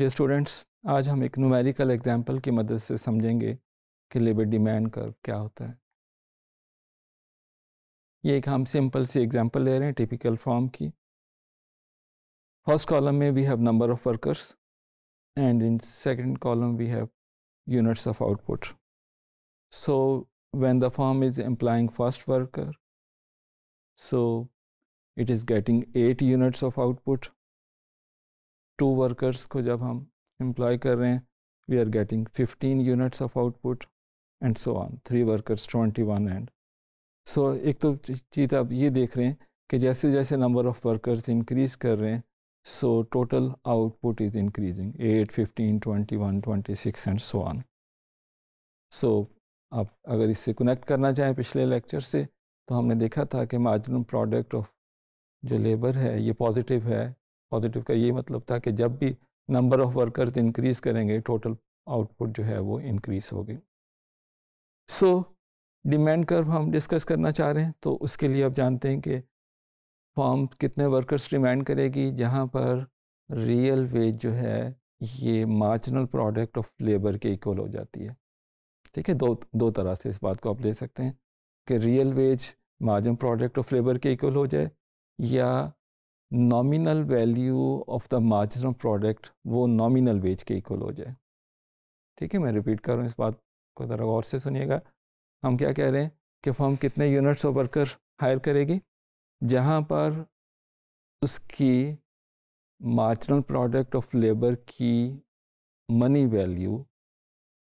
day students आज हम एक नुमेरिकल एग्जाम्पल की मदद से समझेंगे कि लेबर डिमांड कर्व क्या होता है ये एक हम सिंपल सी एग्जाम्पल ले रहे हैं टिपिकल फॉर्म की फर्स्ट कॉलम में we have number of workers and in second column we have units of output so when the firm is employing first worker so it is getting eight units of output two workers को जब हम employ कर रहे हैं we are getting 15 units of output and so on three workers 21 and so एक तो चीज़ आप ये देख रहे हैं कि जैसे जैसे नंबर ऑफ वर्कर्स इंक्रीज कर रहे हैं so total output is increasing 8, 15, 21, 26 and so on so आप अगर इससे कनेक्ट करना चाहें पिछले लेक्चर से तो हमने देखा था कि मार्जिनल प्रोडक्ट ऑफ जो लेबर है ये पॉजिटिव है पॉजिटिव का ये मतलब था कि जब भी नंबर ऑफ़ वर्कर्स इंक्रीज़ करेंगे टोटल आउटपुट जो है वो इंक्रीज़ होगी सो डिमांड कर्व हम डिस्कस करना चाह रहे हैं तो उसके लिए आप जानते हैं कि फॉर्म कितने वर्कर्स डिमांड करेगी जहाँ पर रियल वेज जो है ये मार्जिनल प्रोडक्ट ऑफ लेबर के इक्वल हो जाती है ठीक है दो दो तरह से इस बात को आप ले सकते हैं कि real wage margin product of labour के इक्वल हो जाए या nominal value of the margin of product वो नॉमिनल वेज के इक्वल हो जाए ठीक है मैं रिपीट कर रहा हूँ इस बात को ज़रा गौर से सुनिएगा हम क्या कह रहे हैं कि फॉर्म कितने यूनिट्स ऑफ वर्कर हायर करेगी जहाँ पर उसकी मार्जिनल प्रोडक्ट ऑफ लेबर की मनी वैल्यू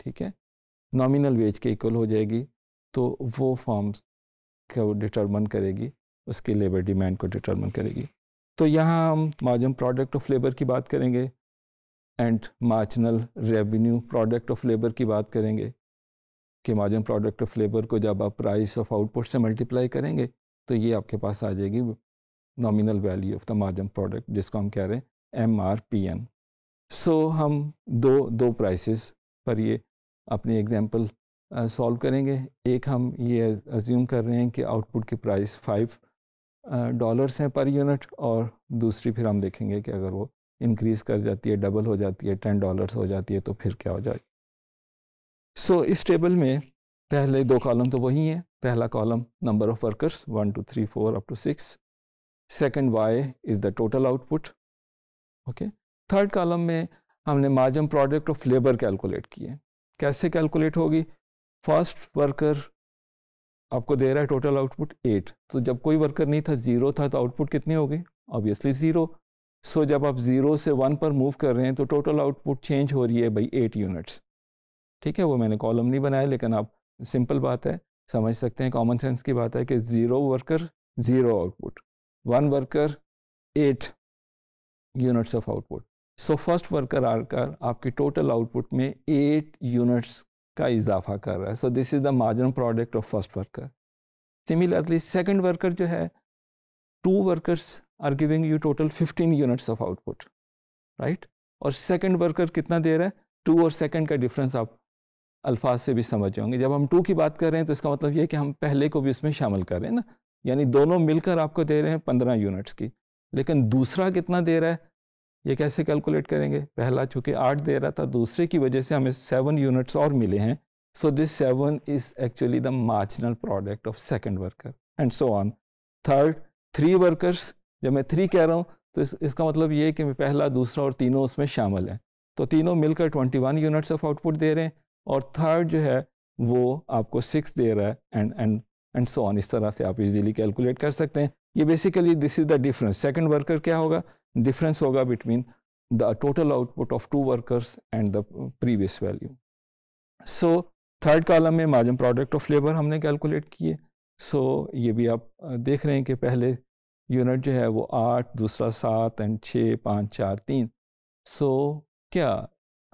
ठीक है नॉमिनल वेज के इक्वल हो जाएगी तो वो फॉर्म्स को डिटर्मन करेगी उसकी लेबर डिमांड को डिटर्मन करेगी तो यहाँ हम मार्जिन प्रोडक्ट ऑफ लेबर की बात करेंगे and marginal revenue product of labour की बात करेंगे कि मार्जिन प्रोडक्ट ऑफ लेबर को जब आप प्राइस ऑफ आउटपुट से मल्टीप्लाई करेंगे तो ये आपके पास आ जाएगी nominal value of the margin product जिसको हम कह रहे हैं M R P N so हम दो दो प्राइसेस पर ये अपनी एग्जांपल सॉल्व करेंगे एक हम ये अज्यूम कर रहे हैं कि आउटपुट की प्राइस फाइव डॉलर्स हैं पर यूनिट और दूसरी फिर हम देखेंगे कि अगर वो इंक्रीज़ कर जाती है डबल हो जाती है टेन डॉलर्स हो जाती है तो फिर क्या हो जाएगी सो so, इस टेबल में पहले दो कॉलम तो वही हैं पहला column number of workers one two three four up to six second Y is the total output okay third column में हमने margin product of labour calculate किए कैसे कैलकुलेट होगी फर्स्ट वर्कर आपको दे रहा है टोटल आउटपुट एट तो जब कोई वर्कर नहीं था ज़ीरो था तो आउटपुट कितने हो गए ऑब्वियसली ज़ीरो सो जब आप ज़ीरो से वन पर मूव कर रहे हैं तो टोटल आउटपुट चेंज हो रही है भाई एट यूनिट्स ठीक है वो मैंने कॉलम नहीं बनाया लेकिन आप सिंपल बात है समझ सकते हैं कॉमन सेंस की बात है कि zero worker zero output one worker eight units of output so first worker आकर आपकी टोटल आउटपुट में एट यूनिट्स का इजाफा कर रहा है so this is the margin product of first worker similarly second worker जो है two workers are giving you total fifteen units of output right और सेकेंड वर्कर कितना दे रहा है टू और सेकेंड का डिफरेंस आप अल्फाज से भी समझ जाओगे जब हम टू की बात कर रहे हैं तो इसका मतलब ये कि हम पहले को भी उसमें शामिल कर रहे हैं ना यानी दोनों मिलकर आपको दे रहे हैं पंद्रह यूनिट्स की लेकिन दूसरा कितना दे रहा है ये कैसे कैलकुलेट करेंगे पहला चूंकि आठ दे रहा था दूसरे की वजह से हमें सेवन यूनिट्स और मिले हैं so this seven is actually the marginal product of second worker and so on third three workers जब मैं थ्री कह रहा हूँ तो इस, इसका मतलब ये कि कि पहला दूसरा और तीनों उसमें शामिल हैं तो तीनों मिलकर twenty one units of output दे रहे हैं और थर्ड जो है वो आपको सिक्स दे रहा है and and and so on इस तरह से आप इजीली कैलकुलेट कर सकते हैं ये basically this is the difference second worker क्या होगा डिफरेंस होगा between the total output of two workers and the previous value so third column में मार्जिन प्रोडक्ट ऑफ लेबर हमने कैलकुलेट किए सो so, ये भी आप देख रहे हैं कि पहले यूनिट जो है वो आठ दूसरा सात एंड छः पाँच चार तीन सो so, क्या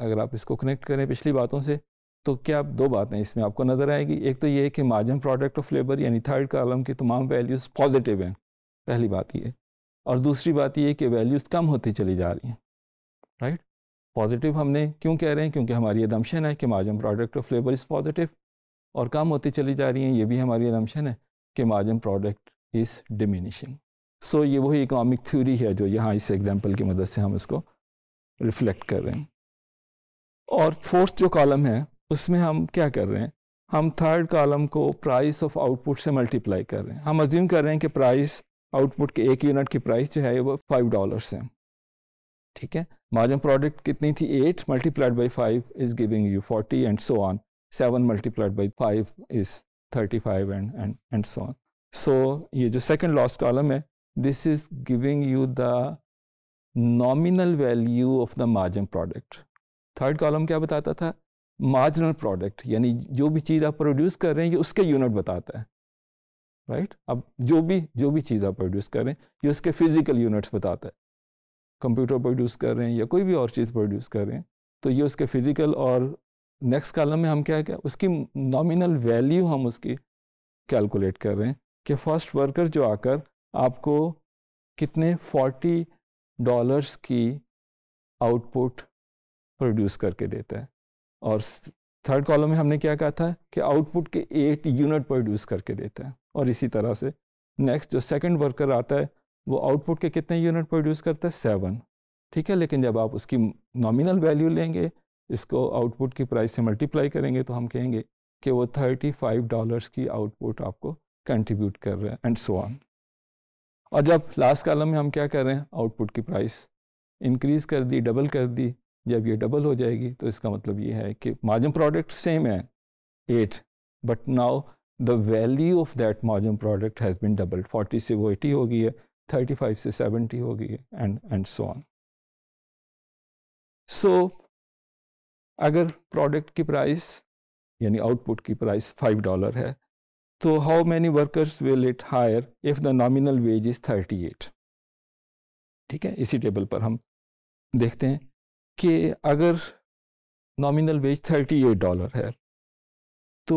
अगर आप इसको कनेक्ट करें पिछली बातों से तो क्या दो बातें इसमें आपको नज़र आएगी एक तो ये कि मार्जिन प्रोडक्ट ऑफ लेबर यानी थर्ड कॉलम की तमाम वैल्यूज़ पॉजिटिव हैं पहली बात ये और दूसरी बात ये कि वैल्यूज़ कम होती चली जा रही हैं राइट पॉजिटिव हमने क्यों कह रहे हैं क्योंकि हमारी एदम्शन है कि marginal product of labour is positive और कम होती चली जा रही हैं ये भी हमारी एदम्शन है कि marginal product is diminishing so ये वही इकोनॉमिक थ्योरी है जो यहाँ इस एग्जाम्पल की मदद से हम इसको रिफ्लेक्ट कर रहे हैं और फोर्थ जो कॉलम है उसमें हम क्या कर रहे हैं हम थर्ड कॉलम को प्राइस ऑफ आउटपुट से मल्टीप्लाई कर रहे हैं हम अज्यूम कर रहे हैं कि प्राइस आउटपुट के एक यूनिट की प्राइस जो है वो फाइव डॉलर्स है ठीक है मार्जिन प्रोडक्ट कितनी थी eight multiplied by five is giving you forty and so on seven multiplied by five is thirty five and and and so on so ये जो सेकेंड लॉस्ट कॉलम है this is giving you the nominal value of the margin product third column क्या बताता था marginal product यानी जो भी चीज़ आप प्रोड्यूस कर रहे हैं ये उसके यूनिट बताता है राइट अब जो भी जो भी चीज़ आप प्रोड्यूस कर रहे हैं ये उसके फिजिकल यूनिट्स बताता है कंप्यूटर प्रोड्यूस कर रहे हैं या कोई भी और चीज़ प्रोड्यूस कर रहे हैं तो ये उसके फिजिकल और नेक्स्ट कॉलम में हम क्या क्या उसकी नॉमिनल वैल्यू हम उसकी कैलकुलेट कर रहे हैं कि फर्स्ट वर्कर जो आकर आपको कितने फोर्टी डॉलर्स की आउटपुट प्रोड्यूस करके देता है और थर्ड कॉलम में हमने क्या कहा था कि आउटपुट के एट यूनिट प्रोड्यूस करके देते हैं और इसी तरह से नेक्स्ट जो सेकंड वर्कर आता है वो आउटपुट के कितने यूनिट प्रोड्यूस करता है सेवन ठीक है लेकिन जब आप उसकी नॉमिनल वैल्यू लेंगे इसको आउटपुट की प्राइस से मल्टीप्लाई करेंगे तो हम कहेंगे कि वो थर्टी फाइव डॉलर्स की आउटपुट आपको कंट्रीब्यूट कर रहे हैं एंड सो ऑन और जब लास्ट कॉलम में हम क्या कर रहे हैं आउटपुट की प्राइस इंक्रीज़ कर दी डबल कर दी जब ये डबल हो जाएगी तो इसका मतलब ये है कि मार्जिन प्रोडक्ट सेम है eight but now the value of that margin product has been double forty से वो एटी हो गई है थर्टी फाइव से सेवेंटी हो गई है and and so on so अगर प्रोडक्ट की प्राइस यानी आउटपुट की प्राइस फाइव डॉलर है तो how many workers will it hire if the nominal wage is thirty eight ठीक है इसी टेबल पर हम देखते हैं कि अगर nominal wage thirty eight dollar है तो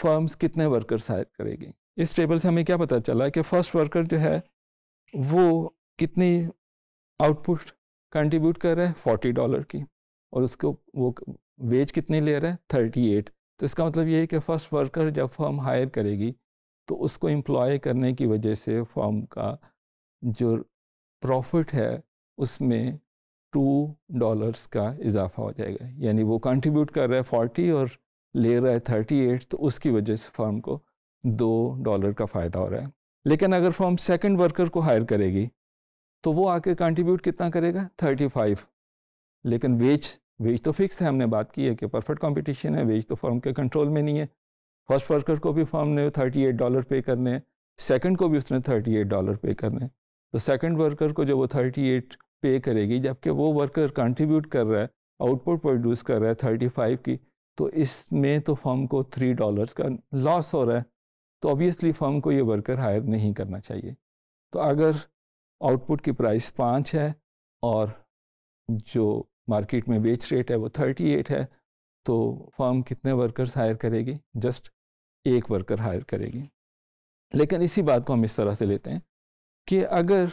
फर्म्स कितने वर्कर्स हायर करेगी इस टेबल से हमें क्या पता चला कि फर्स्ट वर्कर जो है वो कितनी आउटपुट कंट्रीब्यूट कर रहा है फोर्टी डॉलर की और उसको वो वेज कितनी ले रहा है थर्टी एट तो इसका मतलब ये है कि फ़र्स्ट वर्कर जब फर्म हायर करेगी तो उसको एम्प्लॉय करने की वजह से फर्म का जो प्रॉफिट है उसमें टू डॉलर्स का इजाफा हो जाएगा यानी वो कंट्रीब्यूट कर रहा है फोर्टी और ले रहा है थर्टी एट तो उसकी वजह से फर्म को दो डॉलर का फ़ायदा हो रहा है लेकिन अगर फर्म सेकंड वर्कर को हायर करेगी तो वो आके कंट्रीब्यूट कितना करेगा थर्टी फाइव लेकिन वेज वेज तो फिक्स है हमने बात की है कि परफेक्ट कंपटीशन है वेज तो फर्म के कंट्रोल में नहीं है फर्स्ट वर्कर को भी फर्म ने थर्टी एट डॉलर पे करने हैं सेकेंड को भी उसने थर्टी एट डॉलर पे करने हैं तो सेकेंड वर्कर को जो वो थर्टी एट पे करेगी जबकि वो वर्कर कंट्रीब्यूट कर रहा है आउटपुट प्रोड्यूस कर रहा है थर्टी फाइव की तो इसमें तो फर्म को थ्री डॉलर्स का लॉस हो रहा है तो ऑब्वियसली फर्म को ये वर्कर हायर नहीं करना चाहिए तो अगर आउटपुट की प्राइस पाँच है और जो मार्केट में वेच रेट है वो थर्टी एट है तो फर्म कितने वर्कर्स हायर करेगी जस्ट एक वर्कर हायर करेगी लेकिन इसी बात को हम इस तरह से लेते हैं कि अगर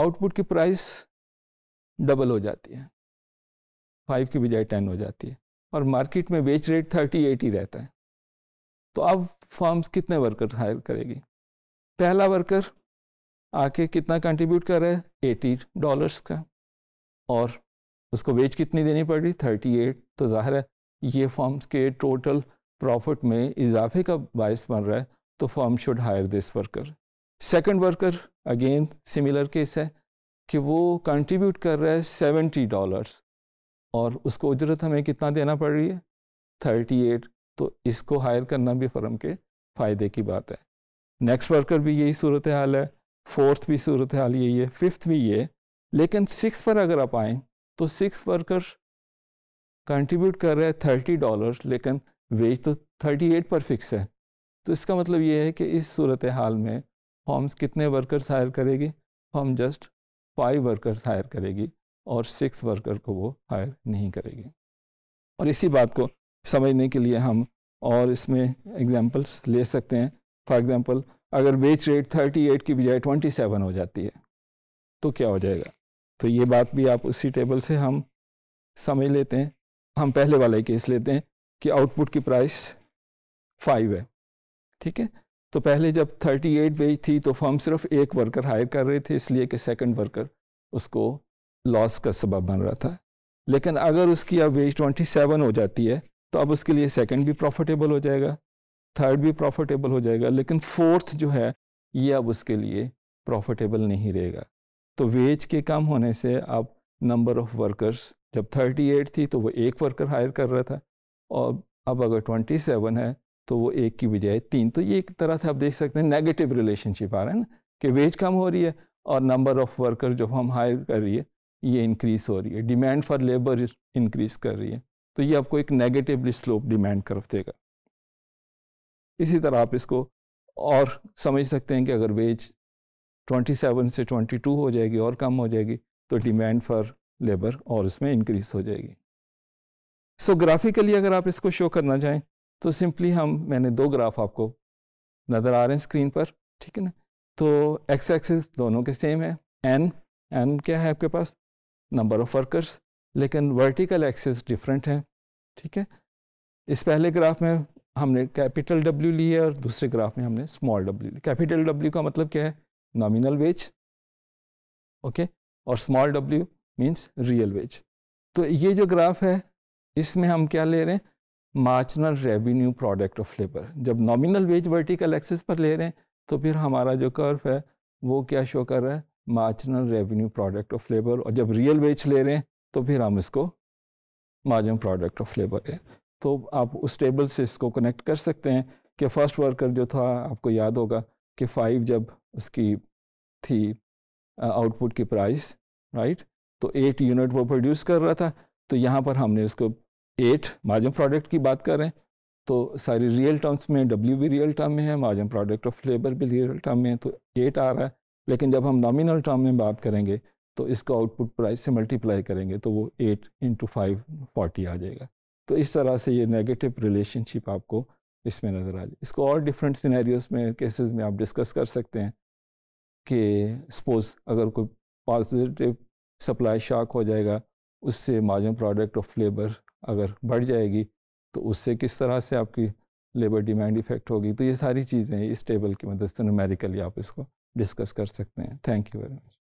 आउटपुट की प्राइस डबल हो जाती है फाइव की बजाय टेन हो जाती है और मार्केट में वेज रेट थर्टी एट ही रहता है तो अब फर्म्स कितने वर्कर हायर करेगी पहला वर्कर आके कितना कंट्रीब्यूट कर रहा है एटी डॉलर्स का और उसको वेज कितनी देनी पड़ रही थर्टी एट तो ज़ाहिर है ये फर्म्स के टोटल प्रॉफिट में इजाफे का बायस बन रहा है तो firm should hire this worker second worker again similar case है कि वो कंट्रीब्यूट कर रहा है सेवेंटी डॉलर्स और उसको उजरत हमें कितना देना पड़ रही है थर्टी एट तो इसको हायर करना भी फर्म के फ़ायदे की बात है नेक्स्ट वर्कर भी यही सूरत हाल है फोर्थ भी सूरत हाल यही है फिफ्थ भी ये लेकिन सिक्स पर अगर आप आएँ तो सिक्स वर्कर कंट्रीब्यूट कर रहे हैं थर्टी डॉलर लेकिन वेज तो थर्टी एट पर फिक्स है तो इसका मतलब ये है कि इस सूरत हाल में फॉर्म्स कितने वर्कर्स हायर करेगी firm just five workers hire करेगी और सिक्स वर्कर को वो हायर नहीं करेगी और इसी बात को समझने के लिए हम और इसमें एग्जांपल्स ले सकते हैं फॉर एग्जांपल अगर वेज रेट 38 की बजाय 27 हो जाती है तो क्या हो जाएगा तो ये बात भी आप उसी टेबल से हम समझ लेते हैं हम पहले वाला केस लेते हैं कि आउटपुट की प्राइस फाइव है ठीक है तो पहले जब 38 वेज थी तो फर्म सिर्फ एक वर्कर हायर कर रहे थे इसलिए कि सेकंड वर्कर उसको लॉस का सबब बन रहा था लेकिन अगर उसकी अब वेज 27 हो जाती है तो अब उसके लिए सेकंड भी प्रॉफिटेबल हो जाएगा थर्ड भी प्रॉफिटेबल हो जाएगा लेकिन फोर्थ जो है ये अब उसके लिए प्रॉफिटेबल नहीं रहेगा तो वेज के कम होने से अब नंबर ऑफ़ वर्कर्स जब 38 थी तो वो एक वर्कर हायर कर रहा था और अब अगर 27 है तो वो एक की बजाय तीन तो ये एक तरह से आप देख सकते हैं नेगेटिव रिलेशनशिप आ रहा है ना कि वेज कम हो रही है और नंबर ऑफ़ वर्कर जो हम हायर कर रही है ये इंक्रीज़ हो रही है डिमांड फॉर लेबर इंक्रीज़ कर रही है तो ये आपको एक नेगेटिवली स्लोप डिमांड तरफ देगा इसी तरह आप इसको और समझ सकते हैं कि अगर वेज 27 से 22 हो जाएगी और कम हो जाएगी तो डिमांड फॉर लेबर और इसमें इंक्रीज़ हो जाएगी सो so, ग्राफिकली अगर आप इसको शो करना चाहें तो सिंपली हम मैंने दो ग्राफ आपको नज़र आ रहे हैं स्क्रीन पर ठीक है ना तो एक्स एक्सेस दोनों के सेम है एन एन क्या है आपके पास नंबर ऑफ़ वर्कर्स लेकिन वर्टिकल एक्सेस डिफरेंट है ठीक है इस पहले ग्राफ में हमने कैपिटल डब्ल्यू ली है और दूसरे ग्राफ में हमने स्मॉल डब्ल्यू ली कैपिटल डब्ल्यू का मतलब क्या है नॉमिनल वेज ओके और small W means real wage तो ये जो ग्राफ है इसमें हम क्या ले रहे हैं marginal revenue product of labour जब नॉमिनल वेज वर्टिकल एक्सेस पर ले रहे हैं तो फिर हमारा जो कर्व है वो क्या शो कर रहा है marginal revenue product of labour और जब रियल वेज ले रहे हैं तो फिर हम इसको मार्जिन प्रोडक्ट ऑफ लेबर है तो आप उस टेबल से इसको कनेक्ट कर सकते हैं कि फर्स्ट वर्कर जो था आपको याद होगा कि फाइव जब उसकी थी आउटपुट की प्राइस राइट तो एट यूनिट वो प्रोड्यूस कर रहा था तो यहाँ पर हमने उसको एट मार्जिन प्रोडक्ट की बात करें तो सारी रियल टर्म्स में डब्ल्यू भी रियल टर्म में है मार्जिन प्रोडक्ट ऑफ लेबर भी रियल टर्म में है तो एट आ रहा है लेकिन जब हम नॉमिनल टर्म में बात करेंगे तो इसको आउटपुट प्राइस से मल्टीप्लाई करेंगे तो वो एट इंटू फाइव फोर्टी आ जाएगा तो इस तरह से ये नेगेटिव रिलेशनशिप आपको इसमें नज़र आ जाए इसको और डिफरेंट सिनेरियोस में केसेस में आप डिस्कस कर सकते हैं कि सपोज़ अगर कोई पॉजिटिव सप्लाई शॉक हो जाएगा उससे मार्जिन प्रोडक्ट ऑफ लेबर अगर बढ़ जाएगी तो उससे किस तरह से आपकी लेबर डिमांड इफेक्ट होगी तो ये सारी चीज़ें इस टेबल की मदद से न्यूमेरिकली आप इसको डिस्कस कर सकते हैं थैंक यू वेरी मच